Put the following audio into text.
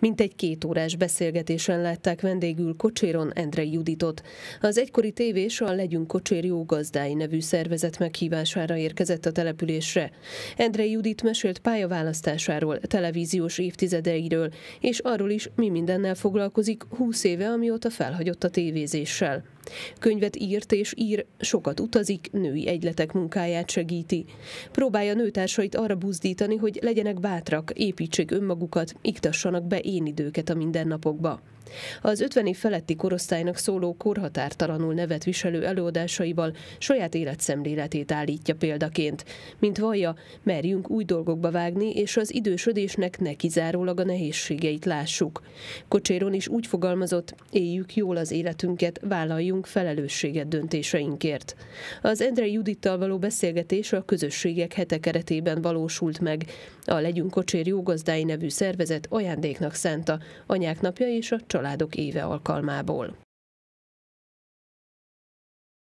Mintegy két órás beszélgetésen látták vendégül Kocséron Endre Juditot. Az egykori tévés a Legyünk Kocsér jó gazdái nevű szervezet meghívására érkezett a településre. Endre Judit mesélt pályaválasztásáról, televíziós évtizedeiről, és arról is, mi mindennel foglalkozik húsz éve, amióta felhagyott a tévézéssel. Könyvet írt és ír, sokat utazik, női egyletek munkáját segíti. Próbálja nőtársait arra buzdítani, hogy legyenek bátrak, építsék önmagukat, iktassanak be én időket a mindennapokba. Az 50 év feletti korosztálynak szóló korhatártalanul nevet viselő előadásaival saját életszemléletét állítja példaként. Mint vallja, merjünk új dolgokba vágni, és az idősödésnek ne kizárólag a nehézségeit lássuk. Kocséron is úgy fogalmazott, éljük jól az életünket, vállaljunk vállalunk felelősséget döntéseinkért. Az Endre Judittal való beszélgetés a közösségek hete keretében valósult meg. A Legyünk Kocsér Jógazdái nevű szervezet ajándéknak szánta anyák napja és a családok éve alkalmából.